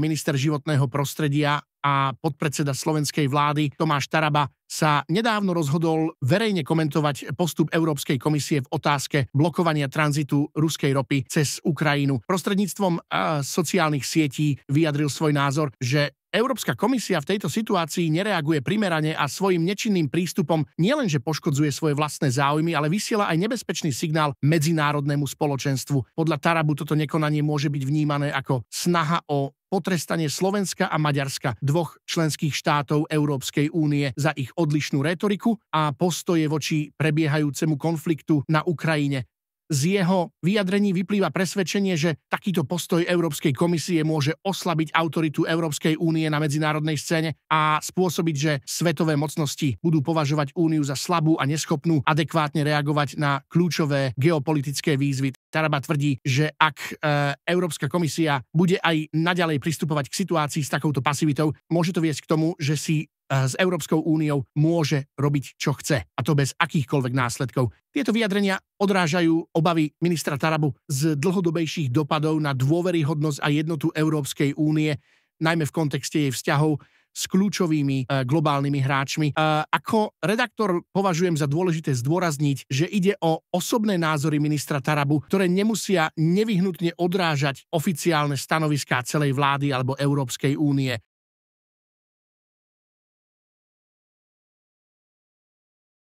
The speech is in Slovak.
minister životného prostredia a podpredseda slovenskej vlády Tomáš Taraba sa nedávno rozhodol verejne komentovať postup Európskej komisie v otázke blokovania tranzitu ruskej ropy cez Ukrajinu. Prostredníctvom sociálnych sietí vyjadril svoj názor, že Európska komisia v tejto situácii nereaguje primerane a svojim nečinným prístupom nielenže poškodzuje svoje vlastné záujmy, ale vysiela aj nebezpečný signál medzinárodnému spoločenstvu. Podľa Tarabu toto nekonanie môže byť vnímané ako snaha o potrestanie Slovenska a Maďarska, dvoch členských štátov Európskej únie za ich odlišnú retoriku a postoje voči prebiehajúcemu konfliktu na Ukrajine z jeho vyjadrení vyplýva presvedčenie, že takýto postoj Európskej komisie môže oslabiť autoritu Európskej únie na medzinárodnej scéne a spôsobiť, že svetové mocnosti budú považovať úniu za slabú a neschopnú adekvátne reagovať na kľúčové geopolitické výzvy. Taraba tvrdí, že ak e, Európska komisia bude aj naďalej pristupovať k situácii s takouto pasivitou, môže to viesť k tomu, že si s Európskou úniou môže robiť, čo chce, a to bez akýchkoľvek následkov. Tieto vyjadrenia odrážajú obavy ministra Tarabu z dlhodobejších dopadov na dôveryhodnosť a jednotu Európskej únie, najmä v kontexte jej vzťahov s kľúčovými e, globálnymi hráčmi. E, ako redaktor považujem za dôležité zdôrazniť, že ide o osobné názory ministra Tarabu, ktoré nemusia nevyhnutne odrážať oficiálne stanoviská celej vlády alebo Európskej únie.